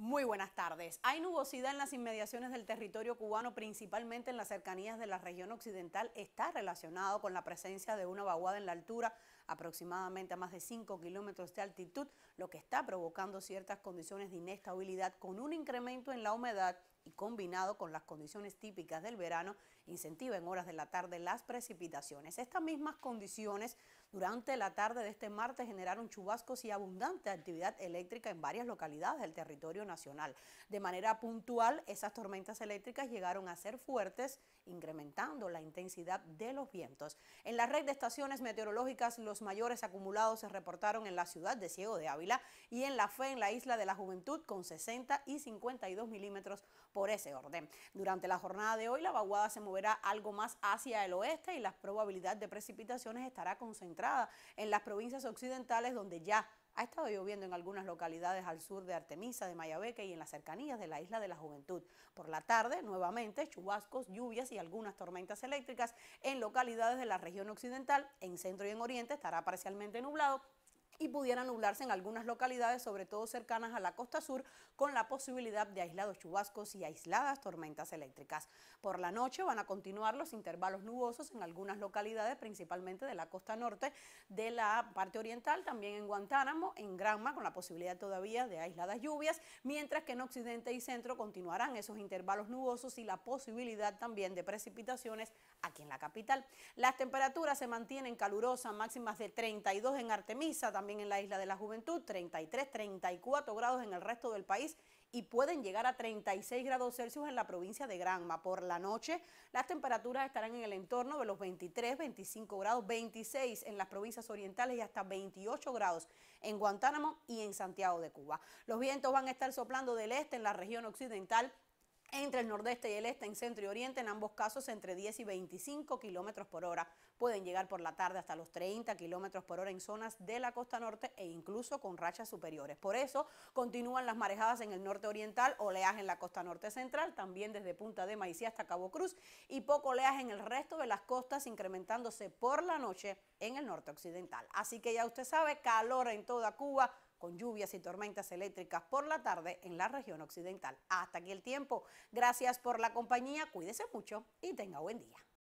Muy buenas tardes. Hay nubosidad en las inmediaciones del territorio cubano, principalmente en las cercanías de la región occidental. Está relacionado con la presencia de una vaguada en la altura, aproximadamente a más de 5 kilómetros de altitud, lo que está provocando ciertas condiciones de inestabilidad con un incremento en la humedad y combinado con las condiciones típicas del verano incentiva en horas de la tarde las precipitaciones. Estas mismas condiciones durante la tarde de este martes generaron chubascos y abundante actividad eléctrica en varias localidades del territorio nacional. De manera puntual, esas tormentas eléctricas llegaron a ser fuertes, incrementando la intensidad de los vientos. En la red de estaciones meteorológicas, los mayores acumulados se reportaron en la ciudad de Ciego de Ávila y en La Fe, en la isla de la Juventud, con 60 y 52 milímetros por ese orden. Durante la jornada de hoy la vaguada se moverá algo más hacia el oeste y la probabilidad de precipitaciones estará concentrada en las provincias occidentales donde ya ha estado lloviendo en algunas localidades al sur de Artemisa, de Mayabeque y en las cercanías de la Isla de la Juventud. Por la tarde, nuevamente, chubascos, lluvias y algunas tormentas eléctricas en localidades de la región occidental, en centro y en oriente estará parcialmente nublado y pudiera nublarse en algunas localidades, sobre todo cercanas a la costa sur, con la posibilidad de aislados chubascos y aisladas tormentas eléctricas. Por la noche van a continuar los intervalos nubosos en algunas localidades, principalmente de la costa norte, de la parte oriental, también en Guantánamo, en Granma, con la posibilidad todavía de aisladas lluvias, mientras que en occidente y centro continuarán esos intervalos nubosos y la posibilidad también de precipitaciones aquí en la capital. Las temperaturas se mantienen calurosas, máximas de 32 en Artemisa, también en la Isla de la Juventud, 33, 34 grados en el resto del país y pueden llegar a 36 grados Celsius en la provincia de Granma. Por la noche las temperaturas estarán en el entorno de los 23, 25 grados, 26 en las provincias orientales y hasta 28 grados en Guantánamo y en Santiago de Cuba. Los vientos van a estar soplando del este en la región occidental entre el nordeste y el este, en centro y oriente, en ambos casos entre 10 y 25 kilómetros por hora. Pueden llegar por la tarde hasta los 30 kilómetros por hora en zonas de la costa norte e incluso con rachas superiores. Por eso continúan las marejadas en el norte oriental, oleaje en la costa norte central, también desde Punta de Maicía hasta Cabo Cruz y poco oleaje en el resto de las costas, incrementándose por la noche en el norte occidental. Así que ya usted sabe, calor en toda Cuba con lluvias y tormentas eléctricas por la tarde en la región occidental. Hasta aquí el tiempo. Gracias por la compañía, cuídese mucho y tenga buen día.